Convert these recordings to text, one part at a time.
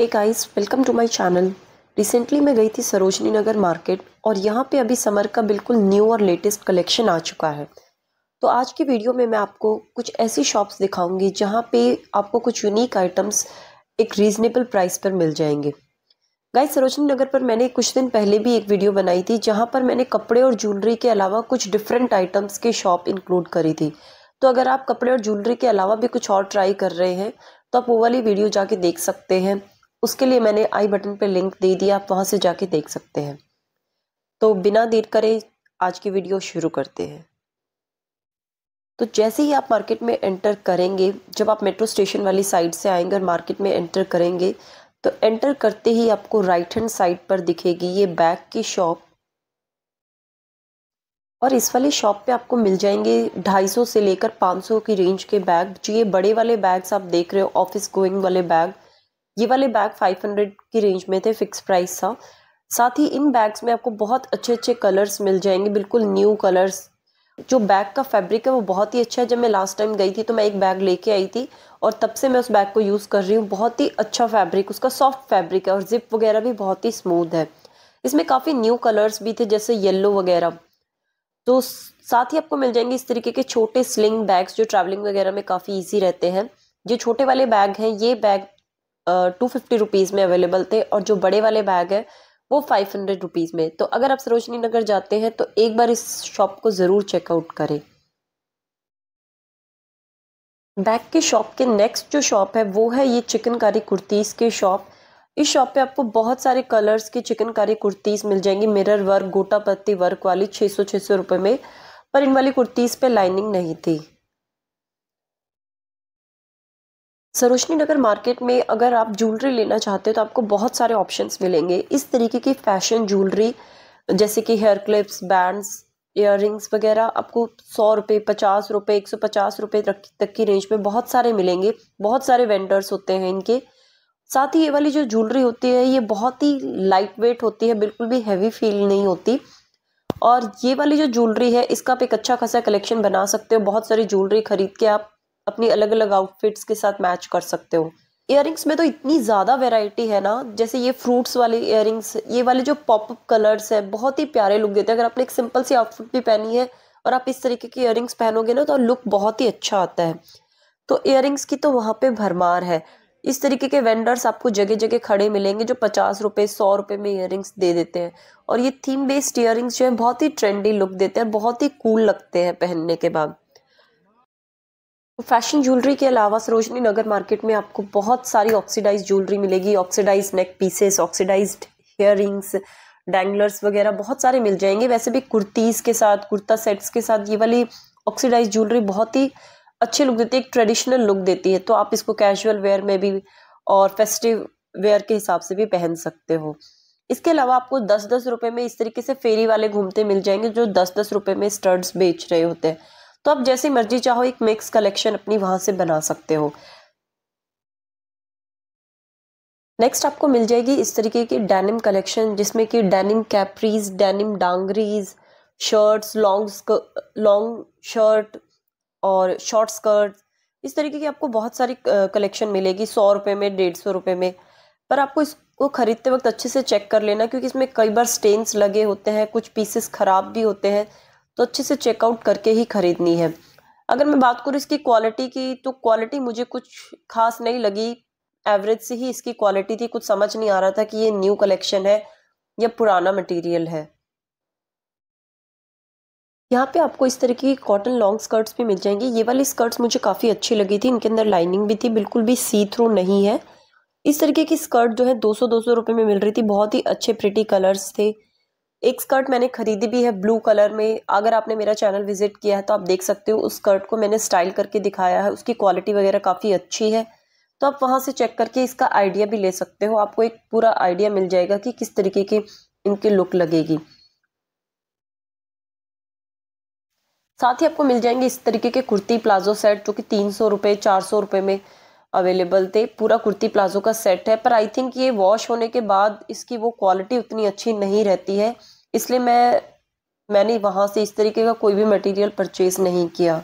एक आइस welcome to my channel recently मैं गई थी सरोजनी नगर मार्केट और यहाँ पे अभी समर का बिल्कुल न्यू और लेटेस्ट कलेक्शन आ चुका है तो आज की वीडियो में मैं आपको कुछ ऐसी शॉप्स दिखाऊंगी जहाँ पे आपको कुछ यूनिक आइटम्स एक रीज़नेबल प्राइस पर मिल जाएंगे गाइस सरोजनी नगर पर मैंने कुछ दिन पहले भी एक वीडियो बनाई थी जहाँ पर मैंने कपड़े और ज्वेलरी के अलावा कुछ डिफरेंट आइटम्स की शॉप इंक्लूड करी थी तो अगर आप कपड़े और ज्वेलरी के अलावा भी कुछ और ट्राई कर रहे हैं तो आप वो वाली वीडियो जाके देख सकते हैं उसके लिए मैंने आई बटन पर लिंक दे दिया आप वहाँ से जाके देख सकते हैं तो बिना देर करे आज की वीडियो शुरू करते हैं तो जैसे ही आप मार्केट में एंटर करेंगे जब आप मेट्रो स्टेशन वाली साइड से आएंगे और मार्केट में एंटर करेंगे तो एंटर करते ही आपको राइट हैंड साइड पर दिखेगी ये बैग की शॉप और इस वाली शॉप पे आपको मिल जाएंगे 250 से लेकर 500 की रेंज के बैग जो ये बड़े वाले बैग्स आप देख रहे हो ऑफिस गोइंग वाले बैग ये वाले बैग 500 की रेंज में थे फिक्स प्राइस था साथ ही इन बैग्स में आपको बहुत अच्छे अच्छे कलर्स मिल जाएंगे बिल्कुल न्यू कलर्स जो बैग का फैब्रिक है वो बहुत ही अच्छा है जब मैं लास्ट टाइम गई थी तो मैं एक बैग लेके आई थी और तब से मैं उस बैग को यूज़ कर रही हूँ बहुत ही अच्छा फैब्रिक उसका सॉफ्ट फैब्रिक है और जिप वगैरह भी बहुत ही स्मूथ है इसमें काफ़ी न्यू कलर्स भी थे जैसे येल्लो वगैरह तो साथ ही आपको मिल जाएंगे इस तरीके के छोटे स्लिंग बैग्स जो ट्रैवलिंग वगैरह में काफ़ी ईजी रहते हैं जो छोटे वाले बैग हैं ये बैग टू फिफ्टी रुपीज़ में अवेलेबल थे और जो बड़े वाले बैग है वो फाइव हंड्रेड रुपीज़ में तो अगर आप सरोजनी नगर जाते हैं तो एक बार इस शॉप को ज़रूर चेकआउट करें बैग के शॉप के नेक्स्ट जो शॉप है वो है ये चिकनकारी कुर्तीज़ के शॉप इस शॉप पे आपको बहुत सारे कलर्स की चिकनकारी कुर्तीज़ मिल जाएंगी मिरर वर्क गोटा पत्ती वर्क वाली 600 सौ छः सौ रुपये में पर इन वाली कुर्तीज़ पे लाइनिंग नहीं थी सरोशनी नगर मार्केट में अगर आप ज्वेलरी लेना चाहते हो तो आपको बहुत सारे ऑप्शंस मिलेंगे इस तरीके की फैशन ज्वेलरी जैसे कि हेयर क्लिप्स बैंड्स इयर वगैरह आपको सौ रुपये पचास रुपये एक सौ पचास रुपये तक की रेंज में बहुत सारे मिलेंगे बहुत सारे वेंडर्स होते हैं इनके साथ ही ये वाली जो ज्वेलरी होती है ये बहुत ही लाइट वेट होती है बिल्कुल भी हैवी फील नहीं होती और ये वाली जो ज्वेलरी है इसका आप एक अच्छा खासा कलेक्शन बना सकते हो बहुत सारी ज्वेलरी खरीद के आप अपनी अलग अलग आउटफिट्स के साथ मैच कर सकते हो इयर में तो इतनी ज़्यादा वेराइटी है ना जैसे ये फ्रूट्स वाले इयर ये वाले जो पॉपअप कलर्स हैं बहुत ही प्यारे लुक देते हैं अगर आपने एक सिंपल सी आउटफिट भी पहनी है और आप इस तरीके की इयर पहनोगे ना तो लुक बहुत ही अच्छा आता है तो इयर की तो वहाँ पर भरमार है इस तरीके के वेंडर्स आपको जगह जगह खड़े मिलेंगे जो पचास रुपये सौ रुपये में इयर दे देते हैं और ये थीम बेस्ड इयर जो हैं बहुत ही ट्रेंडी लुक देते हैं बहुत ही कूल लगते हैं पहनने के बाद फैशन ज्वेलरी के अलावा सरोजनी नगर मार्केट में आपको बहुत सारी ऑक्सीडाइज ज्वेलरी मिलेगी oxidise neck pieces oxidised hair rings danglers वगैरह बहुत सारे मिल जाएंगे वैसे भी कुर्तीज़ के साथ कुर्ता सेट्स के साथ ये वाली ऑक्सीडाइज ज्वेलरी बहुत ही अच्छे लुक देती है एक ट्रेडिशनल लुक देती है तो आप इसको कैजुअल वेयर में भी और फेस्टिव वेयर के हिसाब से भी पहन सकते हो इसके अलावा आपको दस दस रुपये में इस तरीके से फेरी वाले घूमते मिल जाएंगे जो दस दस रुपये में स्टर्ड्स बेच रहे होते हैं तो आप जैसी मर्जी चाहो एक मिक्स कलेक्शन अपनी वहां से बना सकते हो नेक्स्ट आपको मिल जाएगी इस तरीके की डेनिम कलेक्शन जिसमें कि denim capris denim dungarees shirts long long shirt और शॉर्ट स्कर्ट इस तरीके की आपको बहुत सारी कलेक्शन मिलेगी सौ रुपये में डेढ़ सौ रुपये में पर आपको इसको ख़रीदते वक्त अच्छे से चेक कर लेना क्योंकि इसमें कई बार स्टेन्स लगे होते हैं कुछ पीसेस ख़राब भी होते हैं तो अच्छे से चेकआउट करके ही ख़रीदनी है अगर मैं बात करूँ इसकी क्वालिटी की तो क्वालिटी मुझे कुछ खास नहीं लगी एवरेज से ही इसकी क्वालिटी थी कुछ समझ नहीं आ रहा था कि ये न्यू कलेक्शन है या पुराना मटेरियल है यहाँ पे आपको इस तरह की कॉटन लॉन्ग स्कर्ट्स भी मिल जाएंगी ये वाली स्कर्ट्स मुझे काफ़ी अच्छी लगी थी इनके अंदर लाइनिंग भी थी बिल्कुल भी सी थ्रू नहीं है इस तरीके की स्कर्ट जो है 200 200 रुपए में मिल रही थी बहुत ही अच्छे प्रिटी कलर्स थे एक स्कर्ट मैंने खरीदी भी है ब्लू कलर में अगर आपने मेरा चैनल विजिट किया है तो आप देख सकते हो उस स्कर्ट को मैंने स्टाइल करके दिखाया है उसकी क्वालिटी वगैरह काफ़ी अच्छी है तो आप वहाँ से चेक करके इसका आइडिया भी ले सकते हो आपको एक पूरा आइडिया मिल जाएगा कि किस तरीके की इनकी लुक लगेगी साथ ही आपको मिल जाएंगे इस तरीके के कुर्ती प्लाजो सेट जो कि तीन सौ रुपये चार सौ रुपये में अवेलेबल थे पूरा कुर्ती प्लाजो का सेट है पर आई थिंक ये वॉश होने के बाद इसकी वो क्वालिटी उतनी अच्छी नहीं रहती है इसलिए मैं मैंने वहाँ से इस तरीके का कोई भी मटेरियल परचेज नहीं किया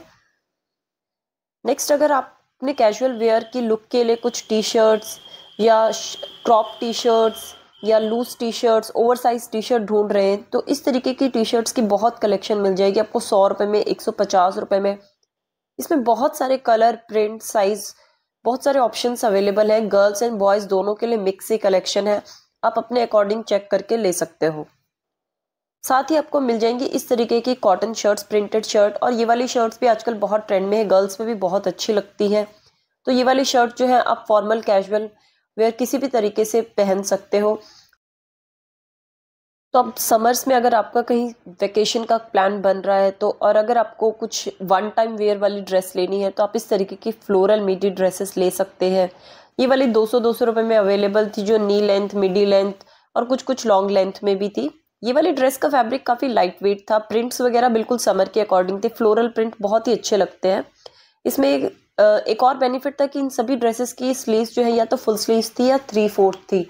नेक्स्ट अगर आप अपने कैजुअल वेयर की लुक के लिए कुछ टी शर्ट्स या क्रॉप टी शर्ट्स या loose T shirts over size T shirt ढूंढ रहे हैं तो इस तरीके की टी शर्ट्स की बहुत कलेक्शन मिल जाएगी आपको सौ रुपये में एक सौ पचास रुपये में इसमें बहुत सारे कलर प्रिंट साइज़ बहुत सारे ऑप्शंस अवेलेबल हैं गर्ल्स एंड बॉयज़ दोनों के लिए मिक्स ही कलेक्शन है आप अपने अकॉर्डिंग चेक करके ले सकते हो साथ ही आपको मिल जाएंगी इस तरीके की कॉटन शर्ट्स प्रिंटेड शर्ट और ये वाली शर्ट्स भी आजकल बहुत ट्रेंड में है गर्ल्स में भी बहुत अच्छी लगती है तो ये वाली शर्ट जो है आप फॉर्मल कैजुअल वेयर किसी भी तरीके से पहन सकते हो तो अब समर्स में अगर आपका कहीं वेकेशन का प्लान बन रहा है तो और अगर आपको कुछ वन टाइम वेयर वाली ड्रेस लेनी है तो आप इस तरीके की फ्लोरल मिडी ड्रेसेस ले सकते हैं ये वाली 200 200 रुपए में अवेलेबल थी जो नी लेंथ मिडी लेंथ और कुछ कुछ लॉन्ग लेंथ में भी थी ये वाली ड्रेस का फैब्रिक काफ़ी लाइट वेट था प्रिंट्स वगैरह बिल्कुल समर के अकॉर्डिंग थे फ्लोरल प्रिंट बहुत ही अच्छे लगते हैं इसमें एक और बेनिफिट था कि इन सभी ड्रेसेस की स्लीव जो है या तो फुल स्लीव थी या थ्री फोर्थ थी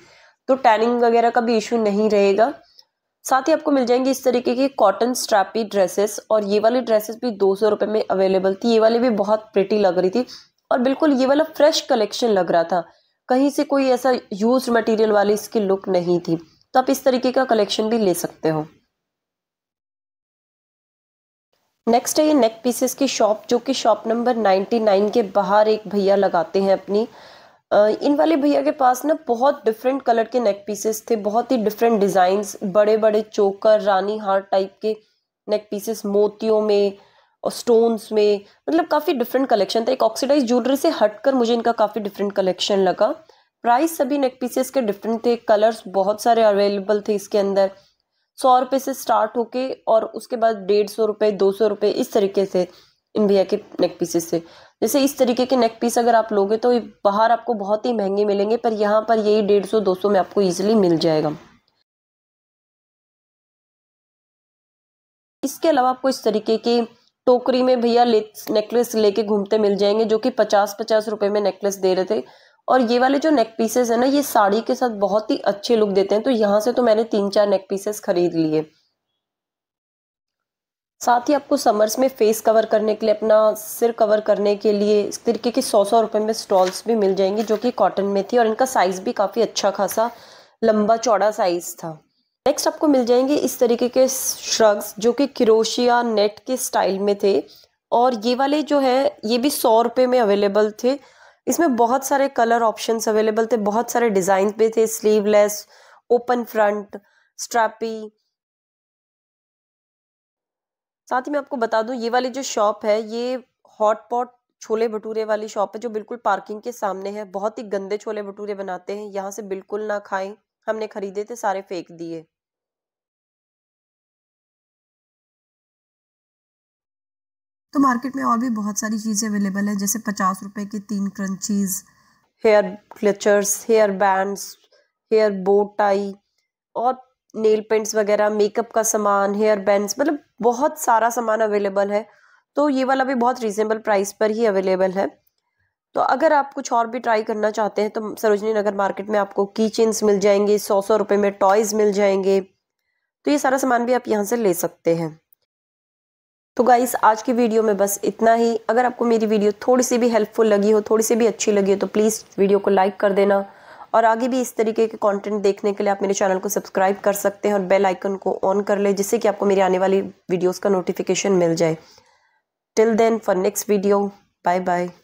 तो टैनिंग वगैरह का भी इशू नहीं रहेगा साथ ही आपको मिल जाएंगे इस तरीके की कॉटन स्ट्रैपी ड्रेसेस और ये वाली ड्रेसेस भी दो सौ रुपये में अवेलेबल थी ये वाली भी बहुत प्रिटी लग रही थी और बिल्कुल ये वाला फ्रेश कलेक्शन लग रहा था कहीं से कोई ऐसा यूज मटेरियल वाली इसकी लुक नहीं थी तो आप इस तरीके का कलेक्शन भी ले सकते हो नेक्स्ट है ये नेक पीसेस की शॉप जो कि शॉप नंबर 99 के बाहर एक भैया लगाते हैं अपनी इन वाले भैया के पास ना बहुत डिफरेंट कलर के नेक पीसेस थे बहुत ही डिफरेंट डिज़ाइंस बड़े बड़े चोकर रानी हार टाइप के नेक पीसेस मोतियों में और स्टोन्स में मतलब काफ़ी डिफरेंट कलेक्शन था एक ऑक्सीडाइज ज्वेलरी से हटकर मुझे इनका काफ़ी डिफरेंट कलेक्शन लगा प्राइस सभी नेक पीसेस के डिफरेंट थे कलर्स बहुत सारे अवेलेबल थे इसके अंदर सौ रुपये से स्टार्ट होके और उसके बाद डेढ़ सौ रुपये दो सौ रुपये इस तरीके से इन भैया के नेक पीसेस थे जैसे इस तरीके के नेक पीस अगर आप लोगे तो बाहर आपको बहुत ही महंगे मिलेंगे पर यहाँ पर यही डेढ़ सौ दो सौ में आपको ईजिली मिल जाएगा इसके अलावा आपको इस तरीके की टोकरी में भैया ले, नेकलेस लेके घूमते मिल जाएंगे जो कि पचास पचास रुपए में नेकलेस दे रहे थे और ये वाले जो नेक पीसेस है ना ये साड़ी के साथ बहुत ही अच्छे लुक देते हैं तो यहाँ से तो मैंने तीन चार नेक पीसेस खरीद लिए साथ ही आपको समर्स में फेस कवर करने के लिए अपना सिर कवर करने के लिए इस तरीके की सौ सौ रुपये में स्टॉल्स भी मिल जाएंगी जो कि कॉटन में थी और इनका साइज़ भी काफ़ी अच्छा खासा लंबा चौड़ा साइज़ था नेक्स्ट आपको मिल जाएंगे इस तरीके के श्रग्स जो कि क्रोशिया नेट के स्टाइल में थे और ये वाले जो है ये भी सौ रुपये में अवेलेबल थे इसमें बहुत सारे कलर ऑप्शन अवेलेबल थे बहुत सारे डिज़ाइन पे थे स्लीवलेस ओपन फ्रंट स्ट्रैपी साथ ही मैं आपको बता दूं ये वाली जो शॉप है ये हॉट पॉट छोले भटूरे वाली शॉप है जो बिल्कुल पार्किंग के सामने है बहुत ही गंदे छोले भटूरे बनाते हैं यहाँ से बिल्कुल ना खाएं हमने खरीदे थे सारे फेंक दिए तो मार्केट में और भी बहुत सारी चीज़ें अवेलेबल है जैसे पचास रुपए की तीन scrunchies hair clutchers hair bands hair bow tie और नेल पेंट्स वगैरह मेकअप का सामान हेयर बैंड्स मतलब बहुत सारा सामान अवेलेबल है तो ये वाला भी बहुत रीज़नेबल प्राइस पर ही अवेलेबल है तो अगर आप कुछ और भी ट्राई करना चाहते हैं तो सरोजनी नगर मार्केट में आपको की चेन्स मिल जाएंगे सौ सौ रुपये में टॉयज़ मिल जाएंगे तो ये सारा सामान भी आप यहाँ से ले सकते हैं तो गाइस आज की वीडियो में बस इतना ही अगर आपको मेरी वीडियो थोड़ी सी भी हेल्पफुल लगी हो थोड़ी सी भी अच्छी लगी हो तो प्लीज़ वीडियो को लाइक कर देना और आगे भी इस तरीके के कंटेंट देखने के लिए आप मेरे चैनल को सब्सक्राइब कर सकते हैं और बेल आइकन को ऑन कर लें जिससे कि आपको मेरी आने वाली वीडियोज़ का नोटिफिकेशन मिल जाए till then for next video bye bye